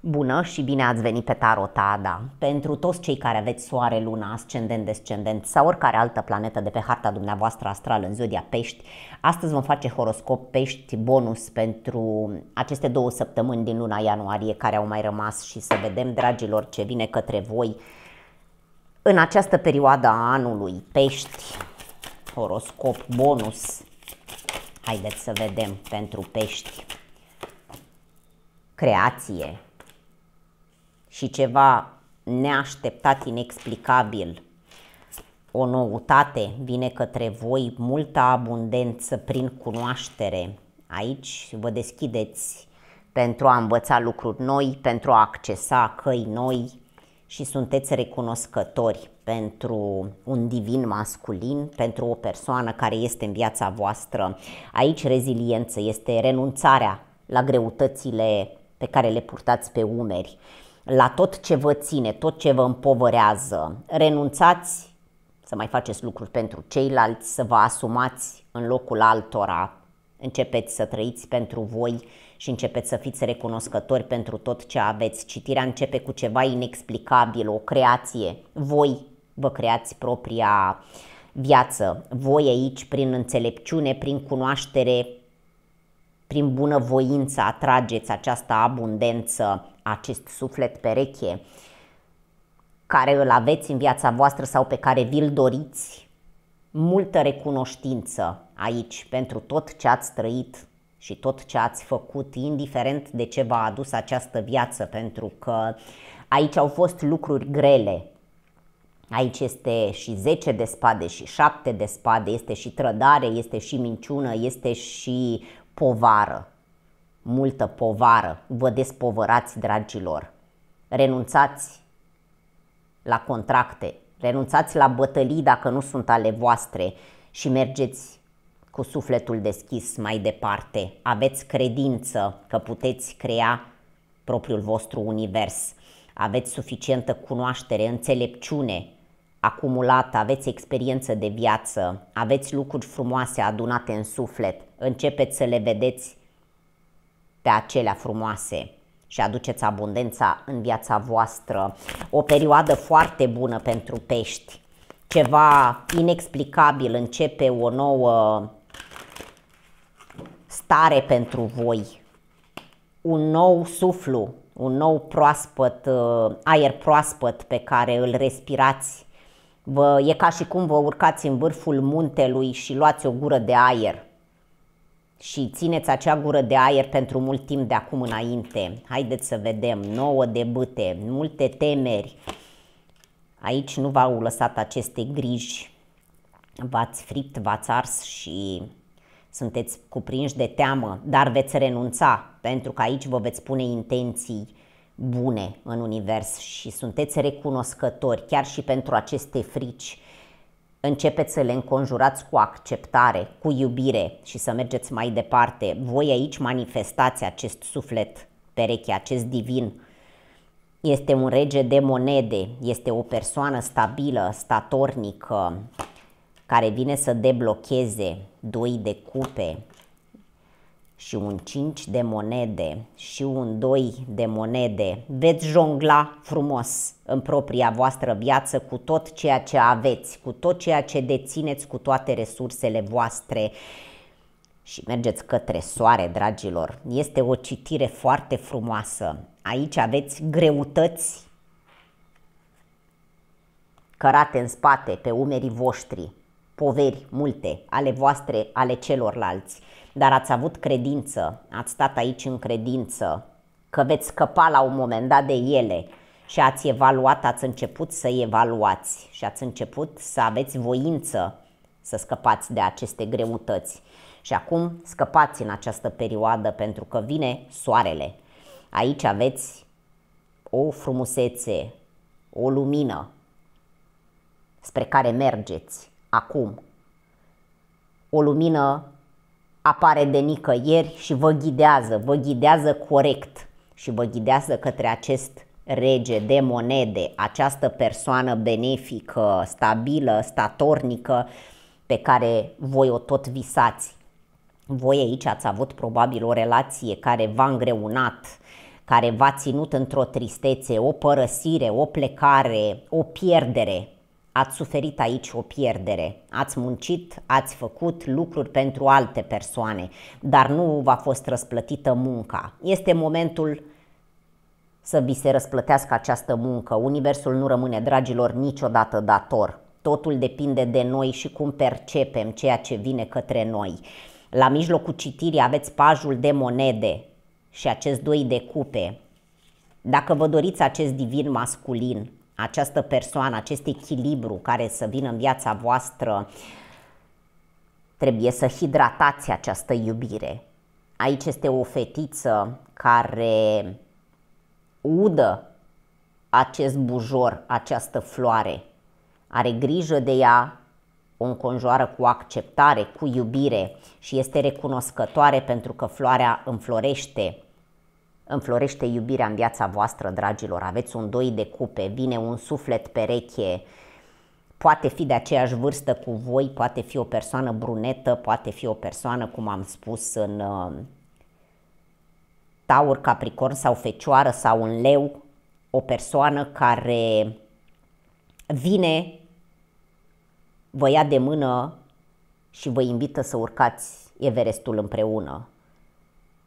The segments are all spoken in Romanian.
Bună și bine ați venit pe Tarotada! Pentru toți cei care aveți soare, luna, ascendent, descendent sau oricare altă planetă de pe harta dumneavoastră astrală în zodia pești, astăzi vom face horoscop pești bonus pentru aceste două săptămâni din luna ianuarie care au mai rămas și să vedem, dragilor, ce vine către voi în această perioadă a anului. Pești, horoscop bonus, haideți să vedem pentru pești. Creație, și ceva neașteptat, inexplicabil, o noutate vine către voi, multă abundență prin cunoaștere. Aici vă deschideți pentru a învăța lucruri noi, pentru a accesa căi noi și sunteți recunoscători pentru un divin masculin, pentru o persoană care este în viața voastră. Aici reziliență este renunțarea la greutățile pe care le purtați pe umeri la tot ce vă ține, tot ce vă împovărează, renunțați să mai faceți lucruri pentru ceilalți, să vă asumați în locul altora, începeți să trăiți pentru voi și începeți să fiți recunoscători pentru tot ce aveți. Citirea începe cu ceva inexplicabil, o creație. Voi vă creați propria viață. Voi aici, prin înțelepciune, prin cunoaștere, prin bunăvoință, atrageți această abundență acest suflet pereche care îl aveți în viața voastră sau pe care vi-l doriți, multă recunoștință aici pentru tot ce ați trăit și tot ce ați făcut, indiferent de ce v-a adus această viață, pentru că aici au fost lucruri grele. Aici este și 10 de spade și 7 de spade, este și trădare, este și minciună, este și povară multă povară, vă despovărați, dragilor. Renunțați la contracte, renunțați la bătălii dacă nu sunt ale voastre și mergeți cu sufletul deschis mai departe. Aveți credință că puteți crea propriul vostru univers. Aveți suficientă cunoaștere, înțelepciune acumulată, aveți experiență de viață, aveți lucruri frumoase adunate în suflet, începeți să le vedeți pe acelea frumoase și aduceți abundența în viața voastră. O perioadă foarte bună pentru pești. Ceva inexplicabil începe o nouă stare pentru voi. Un nou suflu, un nou proaspăt, uh, aer proaspăt pe care îl respirați. Vă, e ca și cum vă urcați în vârful muntelui și luați o gură de aer și țineți acea gură de aer pentru mult timp de acum înainte. Haideți să vedem, nouă de bâte, multe temeri. Aici nu v-au lăsat aceste griji, v-ați fript, v-ați ars și sunteți cuprinși de teamă, dar veți renunța, pentru că aici vă veți pune intenții bune în univers și sunteți recunoscători chiar și pentru aceste frici începeți să le înconjurați cu acceptare, cu iubire și să mergeți mai departe. Voi aici manifestați acest suflet pereche, acest divin. Este un rege de monede, este o persoană stabilă, statornică, care vine să deblocheze doi de cupe, și un 5 de monede și un 2 de monede. Veți jongla frumos în propria voastră viață cu tot ceea ce aveți, cu tot ceea ce dețineți, cu toate resursele voastre și mergeți către soare, dragilor. Este o citire foarte frumoasă. Aici aveți greutăți cărate în spate, pe umerii voștri, poveri multe ale voastre, ale celorlalți dar ați avut credință, ați stat aici în credință că veți scăpa la un moment dat de ele și ați evaluat, ați început să evaluați și ați început să aveți voință să scăpați de aceste greutăți. Și acum scăpați în această perioadă pentru că vine soarele. Aici aveți o frumusețe, o lumină spre care mergeți acum. O lumină apare de nicăieri și vă ghidează, vă ghidează corect și vă ghidează către acest rege de monede, această persoană benefică, stabilă, statornică pe care voi o tot visați. Voi aici ați avut probabil o relație care v-a îngreunat, care v-a ținut într-o tristețe, o părăsire, o plecare, o pierdere, ați suferit aici o pierdere, ați muncit, ați făcut lucruri pentru alte persoane, dar nu v-a fost răsplătită munca. Este momentul să vi se răsplătească această muncă. Universul nu rămâne, dragilor, niciodată dator. Totul depinde de noi și cum percepem ceea ce vine către noi. La mijlocul citirii aveți pajul de monede și acest doi de cupe. Dacă vă doriți acest divin masculin, această persoană, acest echilibru care să vină în viața voastră, trebuie să hidratați această iubire. Aici este o fetiță care udă acest bujor, această floare, are grijă de ea, o înconjoară cu acceptare, cu iubire și este recunoscătoare pentru că floarea înflorește Înflorește iubirea în viața voastră, dragilor, aveți un doi de cupe, vine un suflet pereche, poate fi de aceeași vârstă cu voi, poate fi o persoană brunetă, poate fi o persoană, cum am spus, în uh, taur, capricorn sau fecioară sau un leu, o persoană care vine, vă ia de mână și vă invită să urcați Everestul împreună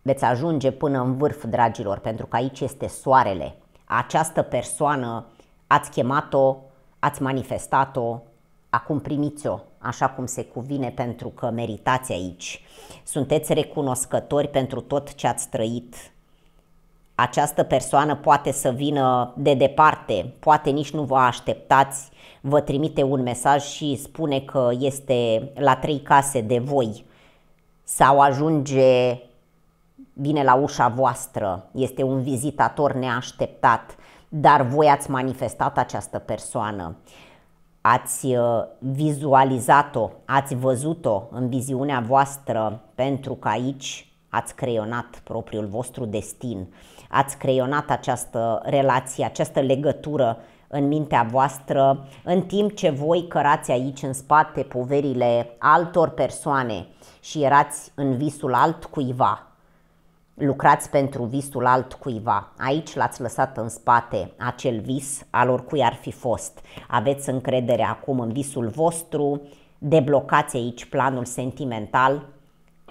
veți ajunge până în vârf, dragilor, pentru că aici este soarele. Această persoană ați chemat-o, ați manifestat-o, acum primiți-o așa cum se cuvine pentru că meritați aici. Sunteți recunoscători pentru tot ce ați trăit. Această persoană poate să vină de departe, poate nici nu vă așteptați, vă trimite un mesaj și spune că este la trei case de voi sau ajunge vine la ușa voastră, este un vizitator neașteptat, dar voi ați manifestat această persoană, ați uh, vizualizat-o, ați văzut-o în viziunea voastră, pentru că aici ați creionat propriul vostru destin, ați creionat această relație, această legătură în mintea voastră, în timp ce voi cărați aici în spate poverile altor persoane și erați în visul altcuiva, lucrați pentru visul altcuiva. Aici l-ați lăsat în spate acel vis al oricui ar fi fost. Aveți încredere acum în visul vostru, deblocați aici planul sentimental,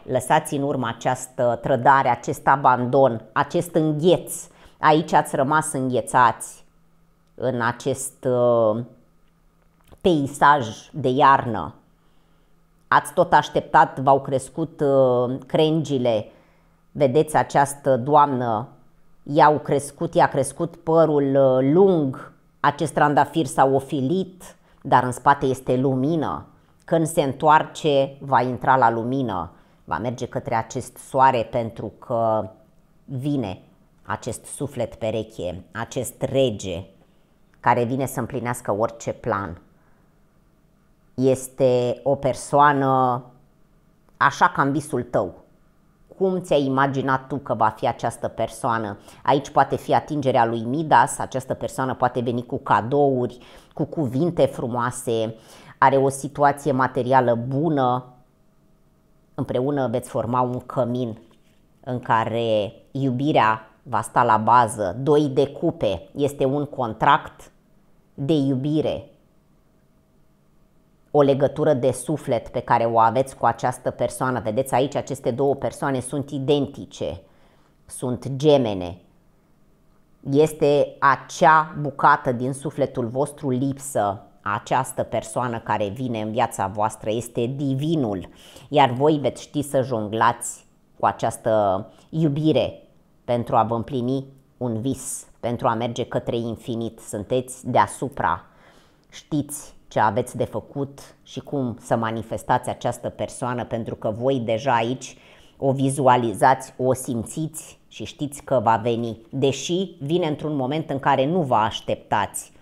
lăsați în urmă această trădare, acest abandon, acest îngheț. Aici ați rămas înghețați în acest uh, peisaj de iarnă. Ați tot așteptat, v-au crescut uh, crengile, Vedeți această doamnă, i-au crescut, i-a crescut părul uh, lung, acest trandafir s-a ofilit, dar în spate este lumină. Când se întoarce, va intra la lumină, va merge către acest soare pentru că vine acest suflet pereche, acest rege care vine să împlinească orice plan. Este o persoană așa ca în visul tău, cum ți-ai imaginat tu că va fi această persoană. Aici poate fi atingerea lui Midas, această persoană poate veni cu cadouri, cu cuvinte frumoase, are o situație materială bună, împreună veți forma un cămin în care iubirea va sta la bază. Doi de cupe este un contract de iubire o legătură de suflet pe care o aveți cu această persoană. Vedeți aici, aceste două persoane sunt identice, sunt gemene. Este acea bucată din sufletul vostru lipsă, această persoană care vine în viața voastră, este divinul, iar voi veți ști să jonglați cu această iubire pentru a vă împlini un vis, pentru a merge către infinit. Sunteți deasupra, știți ce aveți de făcut și cum să manifestați această persoană, pentru că voi deja aici o vizualizați, o simțiți și știți că va veni, deși vine într-un moment în care nu vă așteptați.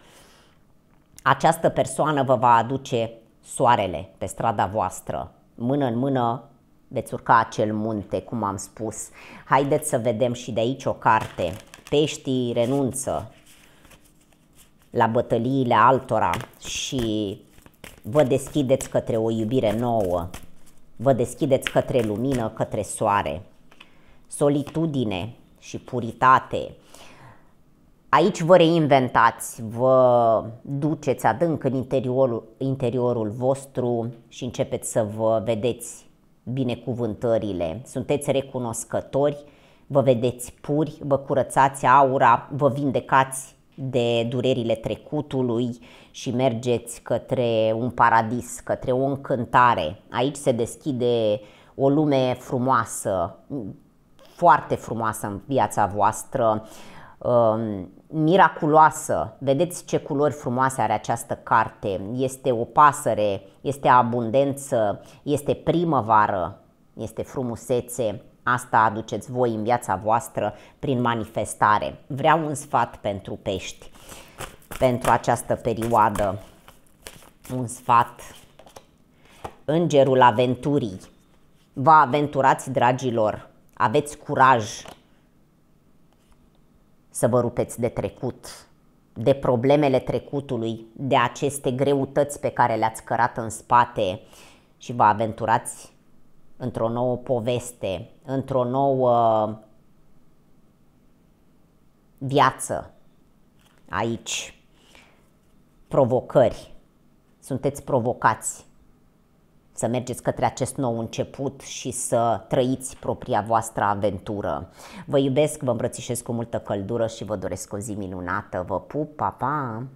Această persoană vă va aduce soarele pe strada voastră, mână în mână veți urca acel munte, cum am spus. Haideți să vedem și de aici o carte. Peștii renunță, la bătăliile altora și vă deschideți către o iubire nouă, vă deschideți către lumină, către soare, solitudine și puritate. Aici vă reinventați, vă duceți adânc în interiorul, interiorul vostru și începeți să vă vedeți binecuvântările. Sunteți recunoscători, vă vedeți puri, vă curățați aura, vă vindecați de durerile trecutului și mergeți către un paradis, către o încântare. Aici se deschide o lume frumoasă, foarte frumoasă în viața voastră, um, miraculoasă. Vedeți ce culori frumoase are această carte. Este o pasăre, este abundență, este primăvară, este frumusețe. Asta aduceți voi în viața voastră prin manifestare. Vreau un sfat pentru pești, pentru această perioadă. Un sfat. Îngerul aventurii. Vă aventurați, dragilor. Aveți curaj să vă rupeți de trecut, de problemele trecutului, de aceste greutăți pe care le-ați cărat în spate și vă aventurați într-o nouă poveste, într-o nouă uh, viață aici. Provocări. Sunteți provocați să mergeți către acest nou început și să trăiți propria voastră aventură. Vă iubesc, vă îmbrățișez cu multă căldură și vă doresc o zi minunată. Vă pup, pa, pa!